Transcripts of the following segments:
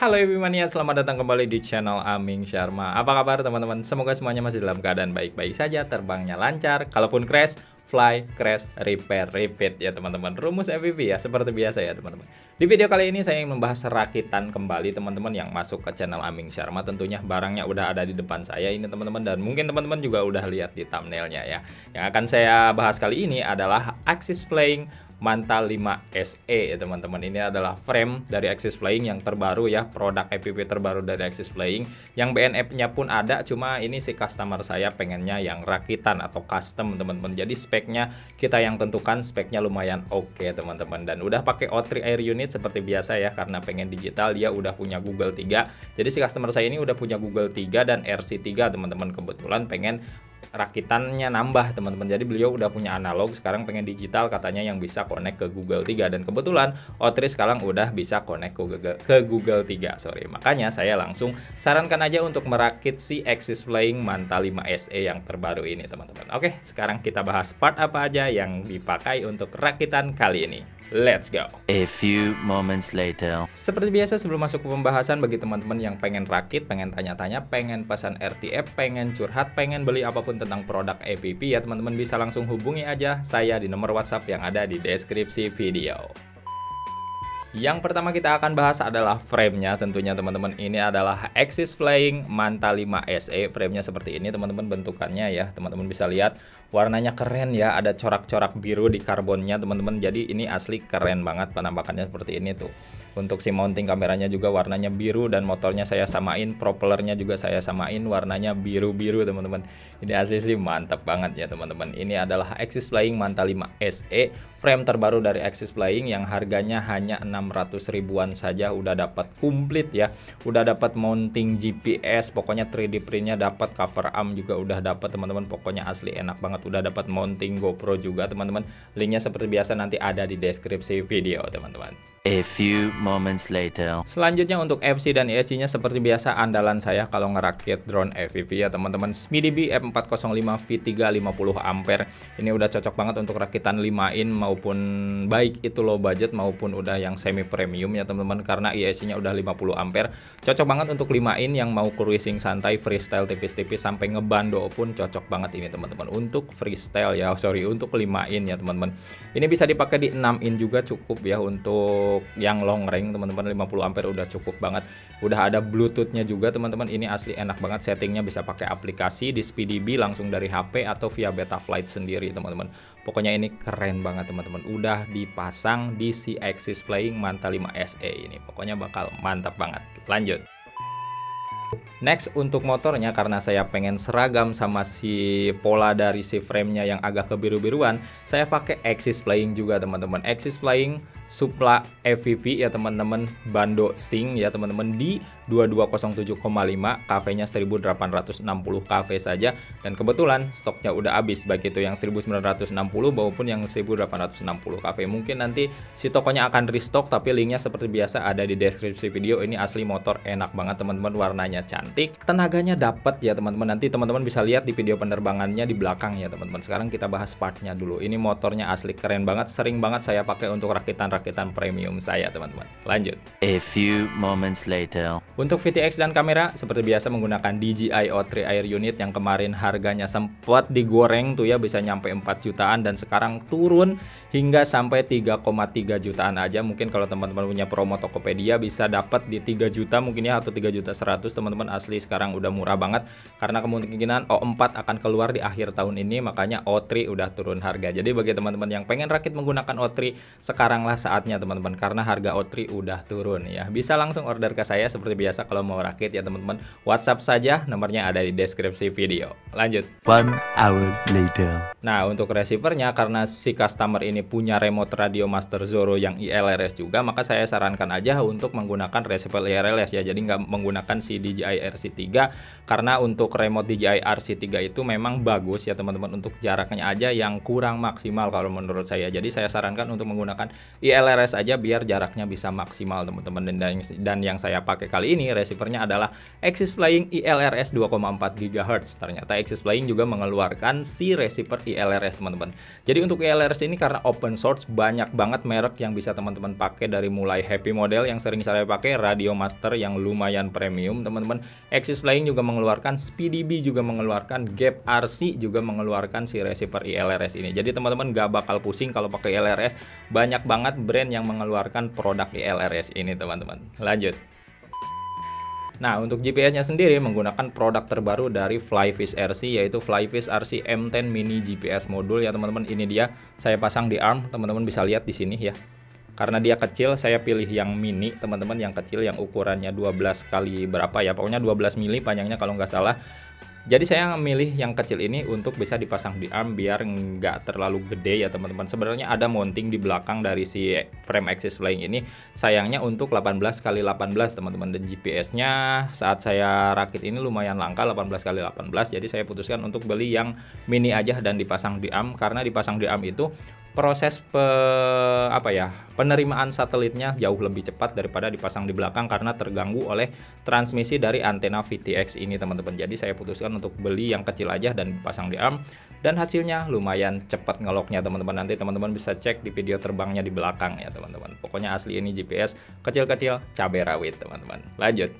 Halo Mania, selamat datang kembali di channel Aming Sharma. Apa kabar teman-teman? Semoga semuanya masih dalam keadaan baik-baik saja, terbangnya lancar, kalaupun crash, fly, crash, repair, repeat ya teman-teman. Rumus MVP ya, seperti biasa ya teman-teman. Di video kali ini saya ingin membahas rakitan kembali teman-teman yang masuk ke channel Aming Sharma. Tentunya barangnya udah ada di depan saya ini teman-teman dan mungkin teman-teman juga udah lihat di thumbnailnya ya. Yang akan saya bahas kali ini adalah Axis Playing Manta 5 SE ya teman-teman. Ini adalah frame dari Axis Flying yang terbaru ya, produk FPV terbaru dari Axis Flying. Yang BNF-nya pun ada, cuma ini si customer saya pengennya yang rakitan atau custom teman-teman. Jadi speknya kita yang tentukan, speknya lumayan oke okay, teman-teman. Dan udah pakai O3 Air Unit seperti biasa ya, karena pengen digital dia udah punya Google 3. Jadi si customer saya ini udah punya Google 3 dan RC3 teman-teman. Kebetulan pengen rakitannya nambah teman-teman jadi beliau udah punya analog sekarang pengen digital katanya yang bisa connect ke Google 3 dan kebetulan Otri sekarang udah bisa connect ke Google, ke Google 3 sorry makanya saya langsung sarankan aja untuk merakit si Axis Playing Manta 5 SE yang terbaru ini teman-teman oke sekarang kita bahas part apa aja yang dipakai untuk rakitan kali ini Let's go. A few moments later. Seperti biasa sebelum masuk ke pembahasan bagi teman-teman yang pengen rakit, pengen tanya-tanya, pengen pesan RTF, pengen curhat, pengen beli apapun tentang produk EPP ya teman-teman bisa langsung hubungi aja saya di nomor WhatsApp yang ada di deskripsi video. Yang pertama kita akan bahas adalah framenya tentunya teman-teman ini adalah Axis Flying Manta 5 SE framenya seperti ini teman-teman bentukannya ya teman-teman bisa lihat warnanya keren ya ada corak-corak biru di karbonnya teman-teman jadi ini asli keren banget penampakannya seperti ini tuh untuk si mounting kameranya juga warnanya biru dan motornya saya samain propellernya juga saya samain warnanya biru-biru teman-teman ini asli sih mantap banget ya teman-teman ini adalah Axis Flying Manta 5 SE frame terbaru dari Axis Flying yang harganya hanya 600 ribuan saja udah dapat komplit ya udah dapat mounting GPS pokoknya 3D printnya dapat cover arm juga udah dapat teman-teman pokoknya asli enak banget udah dapat mounting GoPro juga teman-teman linknya seperti biasa nanti ada di deskripsi video teman-teman A few moments later. Selanjutnya untuk FC dan ESC-nya seperti biasa andalan saya kalau ngerakit drone FPV ya teman-teman. SMIDB F405 V3 50 ampere. Ini udah cocok banget untuk rakitan 5 in maupun baik itu low budget maupun udah yang semi premium ya teman-teman karena ESC-nya udah 50 ampere. Cocok banget untuk 5 in yang mau cruising santai freestyle tipis-tipis sampai ngebando pun cocok banget ini teman-teman. Untuk freestyle ya, sorry untuk 5 in ya teman-teman. Ini bisa dipakai di 6 in juga cukup ya untuk untuk yang long range teman-teman 50 ampere udah cukup banget udah ada bluetoothnya juga teman-teman ini asli enak banget settingnya bisa pakai aplikasi di SpeedyB langsung dari HP atau via Betaflight sendiri teman-teman pokoknya ini keren banget teman-teman udah dipasang di si Axis Playing Manta 5 SE ini pokoknya bakal mantap banget lanjut Next untuk motornya karena saya pengen seragam sama si pola dari si framenya yang agak kebiru-biruan Saya pakai Axis Flying juga teman-teman Axis Flying Supla FVP ya teman-teman Bando Sing ya teman-teman di 2207,5 KV-nya 1860 KV saja Dan kebetulan stoknya udah habis baik itu yang 1960 maupun yang 1860 KV Mungkin nanti si tokonya akan restock tapi linknya seperti biasa ada di deskripsi video Ini asli motor enak banget teman-teman warnanya cantik cantik tenaganya dapat ya teman-teman nanti teman-teman bisa lihat di video penerbangannya di belakang ya teman-teman sekarang kita bahas partnya dulu ini motornya asli keren banget sering banget saya pakai untuk rakitan-rakitan premium saya teman-teman lanjut a few moments later untuk VTX dan kamera seperti biasa menggunakan DJI O3 Air unit yang kemarin harganya sempat digoreng tuh ya bisa nyampe 4 jutaan dan sekarang turun hingga sampai 3,3 jutaan aja mungkin kalau teman-teman punya promo Tokopedia bisa dapat di 3 juta mungkin ya atau 3 juta 100 teman-teman asli sekarang udah murah banget karena kemungkinan O4 akan keluar di akhir tahun ini makanya O3 udah turun harga. Jadi bagi teman-teman yang pengen rakit menggunakan O3 sekaranglah saatnya teman-teman karena harga O3 udah turun ya. Bisa langsung order ke saya seperti biasa kalau mau rakit ya teman-teman. WhatsApp saja nomornya ada di deskripsi video. Lanjut. One hour later. Nah, untuk receivernya karena si customer ini punya remote radio Master Zoro yang ILRS juga, maka saya sarankan aja untuk menggunakan receiver ILRS ya. Jadi nggak menggunakan si DJI RC3 karena untuk remote DJI RC3 itu memang bagus ya teman-teman untuk jaraknya aja yang kurang maksimal kalau menurut saya. Jadi saya sarankan untuk menggunakan ILRS aja biar jaraknya bisa maksimal teman-teman dan dan yang saya pakai kali ini receivernya adalah Axis Flying ILRS 2,4 GHz. Ternyata Axis Flying juga mengeluarkan si receiver ILRS teman-teman. Jadi untuk ILRS ini karena open source banyak banget merek yang bisa teman-teman pakai dari mulai happy model yang sering saya pakai, radio master yang lumayan premium teman-teman, Axis Flying juga mengeluarkan, SpeedyB juga mengeluarkan, Gap RC juga mengeluarkan si receiver ILRS e ini. Jadi teman-teman gak bakal pusing kalau pakai ILRS, e banyak banget brand yang mengeluarkan produk ILRS e ini teman-teman. Lanjut. Nah, untuk GPS-nya sendiri menggunakan produk terbaru dari Flyfish RC yaitu Flyfish RC M10 Mini GPS Modul ya teman-teman. Ini dia saya pasang di arm, teman-teman bisa lihat di sini ya karena dia kecil saya pilih yang mini teman-teman yang kecil yang ukurannya 12 kali berapa ya pokoknya 12 mili panjangnya kalau nggak salah jadi saya memilih yang kecil ini untuk bisa dipasang di arm biar nggak terlalu gede ya teman-teman sebenarnya ada mounting di belakang dari si frame axis flying ini sayangnya untuk 18 kali 18 teman-teman dan GPS nya saat saya rakit ini lumayan langka 18 kali 18 jadi saya putuskan untuk beli yang mini aja dan dipasang di arm karena dipasang di arm itu proses pe, apa ya penerimaan satelitnya jauh lebih cepat daripada dipasang di belakang karena terganggu oleh transmisi dari antena VTX ini teman-teman jadi saya putuskan untuk beli yang kecil aja dan pasang di arm dan hasilnya lumayan cepat ngeloknya teman-teman nanti teman-teman bisa cek di video terbangnya di belakang ya teman-teman pokoknya asli ini GPS kecil-kecil cabai rawit teman-teman lanjut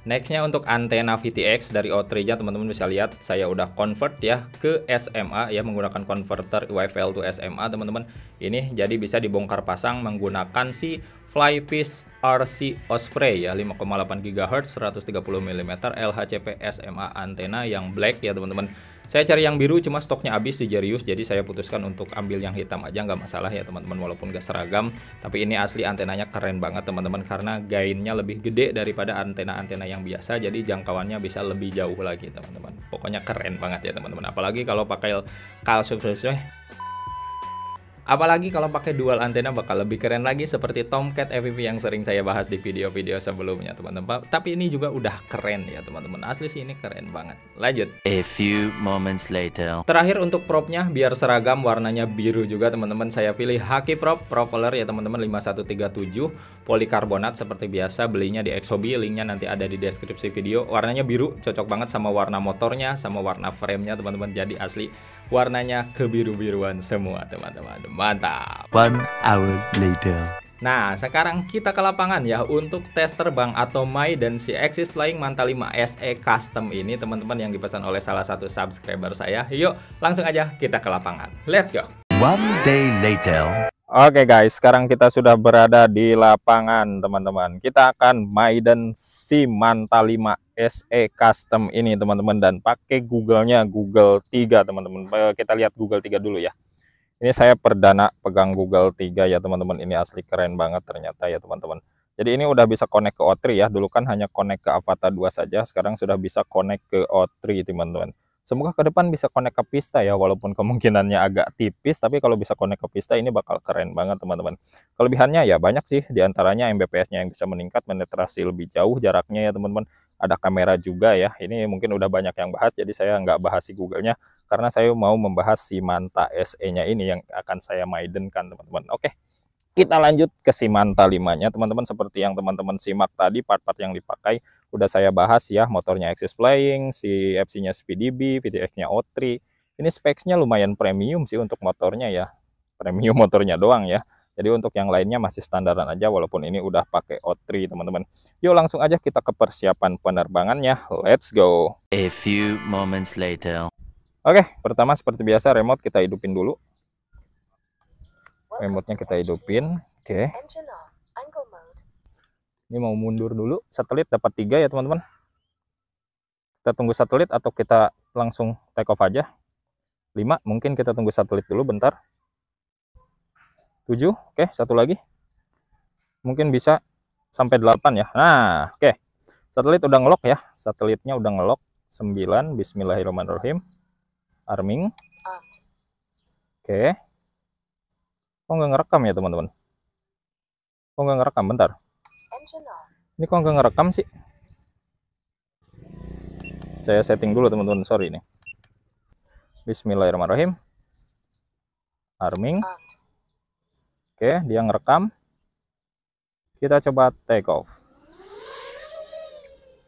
Nextnya untuk antena VTX dari O3-nya teman-teman bisa lihat saya udah convert ya ke SMA ya menggunakan converter UFL to SMA teman-teman ini jadi bisa dibongkar pasang menggunakan si Flyfish RC Osprey ya 5,8 GHz 130 mm LHCP SMA antena yang black ya teman-teman saya cari yang biru cuma stoknya habis di Jarius jadi saya putuskan untuk ambil yang hitam aja nggak masalah ya teman-teman walaupun gak seragam tapi ini asli antenanya keren banget teman-teman karena gainnya lebih gede daripada antena-antena yang biasa jadi jangkauannya bisa lebih jauh lagi teman-teman pokoknya keren banget ya teman-teman apalagi kalau pakai kalsium Apalagi kalau pakai dual antena bakal lebih keren lagi seperti Tomcat FPV yang sering saya bahas di video-video sebelumnya teman-teman. Tapi ini juga udah keren ya teman-teman. Asli sih ini keren banget. Lanjut. A few moments later. Terakhir untuk propnya biar seragam warnanya biru juga teman-teman. Saya pilih Haki Prop propeller ya teman-teman 5137 polikarbonat seperti biasa belinya di Exobi. Linknya nanti ada di deskripsi video. Warnanya biru cocok banget sama warna motornya sama warna frame-nya teman-teman. Jadi asli warnanya kebiru-biruan semua teman-teman mantap one hour later Nah, sekarang kita ke lapangan ya untuk tes terbang atau Mai dan si Axis Flying Manta 5 SE Custom ini teman-teman yang dipesan oleh salah satu subscriber saya. Yuk, langsung aja kita ke lapangan. Let's go. One day later. Oke okay guys, sekarang kita sudah berada di lapangan teman-teman. Kita akan maiden si Manta 5 SE Custom ini teman-teman dan pakai Google-nya Google 3 teman-teman. Eh, kita lihat Google 3 dulu ya. Ini saya perdana pegang Google 3 ya teman-teman. Ini asli keren banget ternyata ya teman-teman. Jadi ini udah bisa connect ke O3 ya. Dulu kan hanya connect ke Avata 2 saja, sekarang sudah bisa connect ke O3 teman-teman. Semoga ke depan bisa connect ke pista ya, walaupun kemungkinannya agak tipis, tapi kalau bisa connect ke pista ini bakal keren banget teman-teman. Kelebihannya ya banyak sih, Di antaranya MBPS-nya yang bisa meningkat, penetrasi lebih jauh jaraknya ya teman-teman ada kamera juga ya. Ini mungkin udah banyak yang bahas, jadi saya nggak bahas si Google-nya karena saya mau membahas si Manta SE-nya ini yang akan saya maidenkan teman-teman. Oke, kita lanjut ke si Manta 5-nya teman-teman. Seperti yang teman-teman simak tadi, part-part yang dipakai udah saya bahas ya. Motornya Axis Flying, si FC-nya SpeedDB, VTX-nya O3. Ini speksnya lumayan premium sih untuk motornya ya. Premium motornya doang ya jadi untuk yang lainnya masih standaran aja walaupun ini udah pakai O3 teman-teman. Yuk langsung aja kita ke persiapan penerbangannya. Let's go. A few moments later. Oke, pertama seperti biasa remote kita hidupin dulu. Remote-nya kita hidupin. Oke. Ini mau mundur dulu. Satelit dapat tiga ya teman-teman. Kita tunggu satelit atau kita langsung take off aja. 5 mungkin kita tunggu satelit dulu bentar. 7 oke okay, satu lagi mungkin bisa sampai 8 ya nah oke okay. satelit udah ngelok ya satelitnya udah ngelok 9 bismillahirrahmanirrahim arming oke okay. kok nggak ngerekam ya teman-teman kok nggak ngerekam bentar ini kok nggak ngerekam sih saya setting dulu teman-teman sorry nih bismillahirrahmanirrahim arming oke Oke, dia ngerekam. Kita coba take off.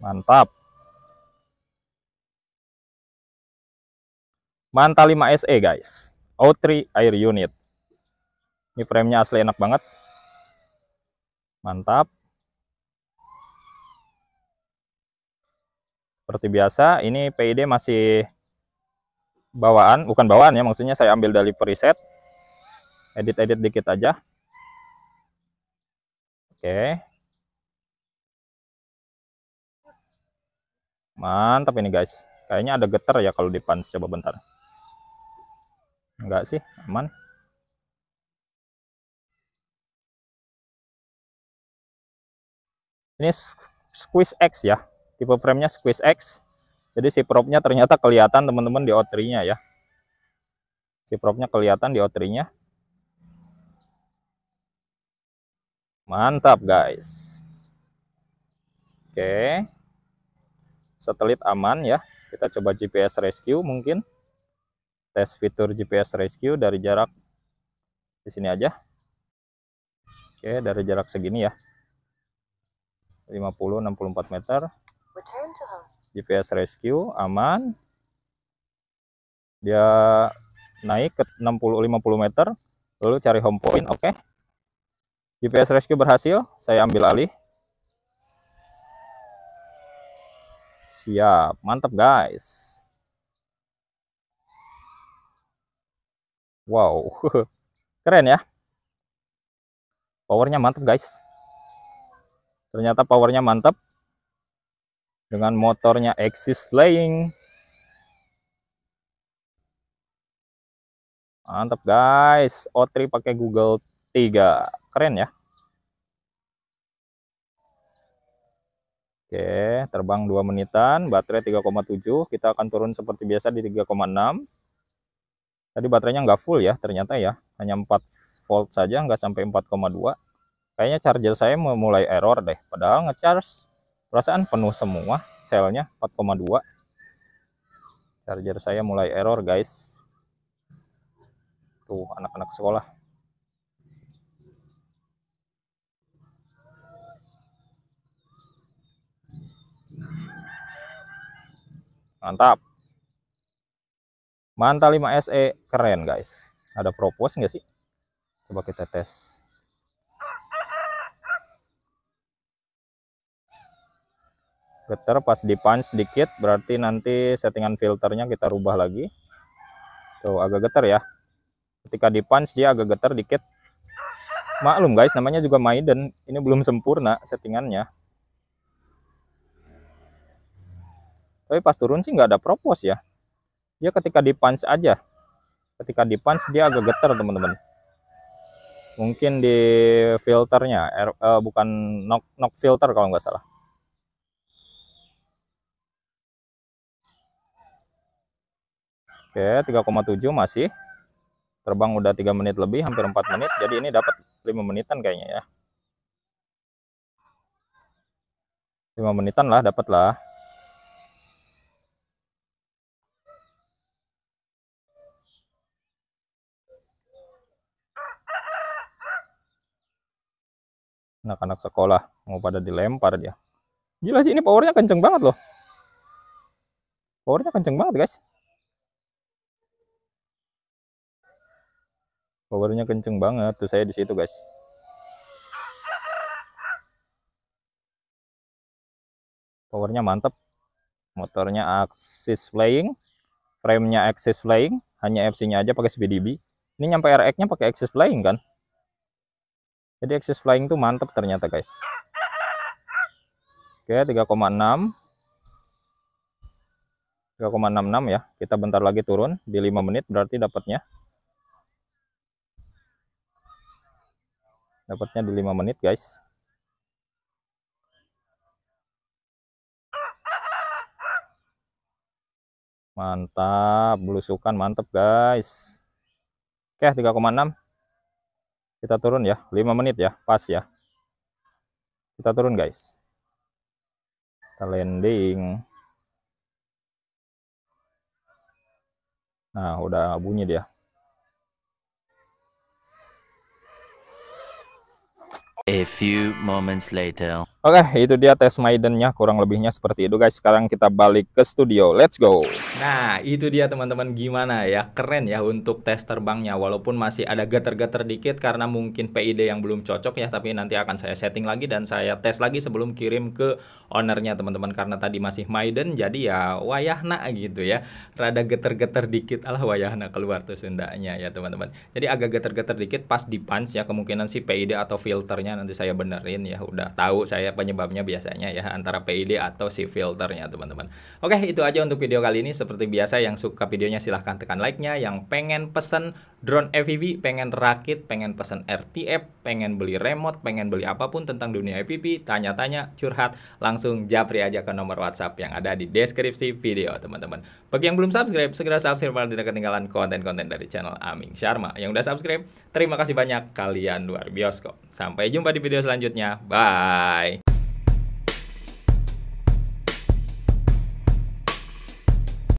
Mantap. Manta 5 SE guys. O3 air unit. Ini framenya asli enak banget. Mantap. Seperti biasa, ini PID masih bawaan, bukan bawaan ya, maksudnya saya ambil dari preset edit-edit dikit aja oke mantap ini guys kayaknya ada getar ya kalau di pans coba bentar enggak sih aman ini squeeze X ya tipe framenya squeeze X jadi si propnya ternyata kelihatan teman-teman di OTR-nya ya si propnya kelihatan di OTR-nya. Mantap guys. Oke. Satelit aman ya. Kita coba GPS rescue mungkin. Tes fitur GPS rescue dari jarak di sini aja. Oke, dari jarak segini ya. 50 64 meter. GPS rescue aman. Dia naik ke 60 50 meter lalu cari home point, oke. Okay. GPS rescue berhasil, saya ambil alih. Siap, mantap guys. Wow, keren ya. Powernya mantap guys. Ternyata powernya mantap. Dengan motornya Axis Flying. Mantap guys, O3 pakai Google 3 keren ya Oke, terbang 2 menitan, baterai 3,7, kita akan turun seperti biasa di 3,6. Tadi baterainya nggak full ya, ternyata ya, hanya 4 volt saja, nggak sampai 4,2. Kayaknya charger saya memulai error deh, padahal ngecharge perasaan penuh semua, selnya 4,2. Charger saya mulai error guys. Tuh, anak-anak sekolah. mantap mantap 5 SE keren guys ada propose nggak sih coba kita tes getar pas di punch sedikit berarti nanti settingan filternya kita rubah lagi tuh agak getar ya ketika di punch dia agak getar dikit maklum guys namanya juga maiden ini belum sempurna settingannya tapi pas turun sih nggak ada propos ya dia ketika di punch aja ketika di punch dia agak getar teman-teman mungkin di filternya er, eh, bukan knock, knock filter kalau nggak salah Oke, 3,7 masih. Terbang udah 3 menit lebih, hampir 4 menit. Jadi ini dapat 5 menitan kayaknya ya. 5 menitan lah, dapat lah. anak-anak sekolah mau pada dilempar dia gila sih ini powernya kenceng banget loh powernya kenceng banget guys powernya kenceng banget tuh saya di situ guys powernya mantap. motornya axis flying framenya axis flying hanya FC nya aja pakai SPD-B. ini nyampe RX nya pakai axis flying kan jadi axis flying tuh mantep ternyata guys oke 3,6 3,66 ya kita bentar lagi turun di 5 menit berarti dapatnya dapatnya di 5 menit guys mantap belusukan mantap guys oke 3,6 kita turun ya, 5 menit ya, pas ya. Kita turun guys. Kita landing. Nah, udah bunyi dia. A few moments later. Oke, itu dia tes Maidennya kurang lebihnya seperti itu guys. Sekarang kita balik ke studio. Let's go. Nah, itu dia teman-teman gimana ya? Keren ya untuk tes terbangnya walaupun masih ada geter-geter dikit karena mungkin PID yang belum cocok ya, tapi nanti akan saya setting lagi dan saya tes lagi sebelum kirim ke ownernya teman-teman karena tadi masih Maiden jadi ya wayahna gitu ya. Rada geter-geter dikit alah wayahna keluar tuh Sundanya ya teman-teman. Jadi agak geter-geter dikit pas di punch ya kemungkinan si PID atau filternya nanti saya benerin ya. Udah tahu saya penyebabnya biasanya ya antara PID atau si filternya teman-teman. Oke, itu aja untuk video kali ini. Seperti biasa yang suka videonya silahkan tekan like-nya, yang pengen pesen drone FPV, pengen rakit, pengen pesen RTF, pengen beli remote, pengen beli apapun tentang dunia FPV, tanya-tanya, curhat, langsung japri aja ke nomor WhatsApp yang ada di deskripsi video teman-teman. Bagi yang belum subscribe, segera subscribe agar tidak ketinggalan konten-konten dari channel Aming Sharma. Yang udah subscribe, terima kasih banyak kalian luar bioskop. Sampai jumpa di video selanjutnya. Bye.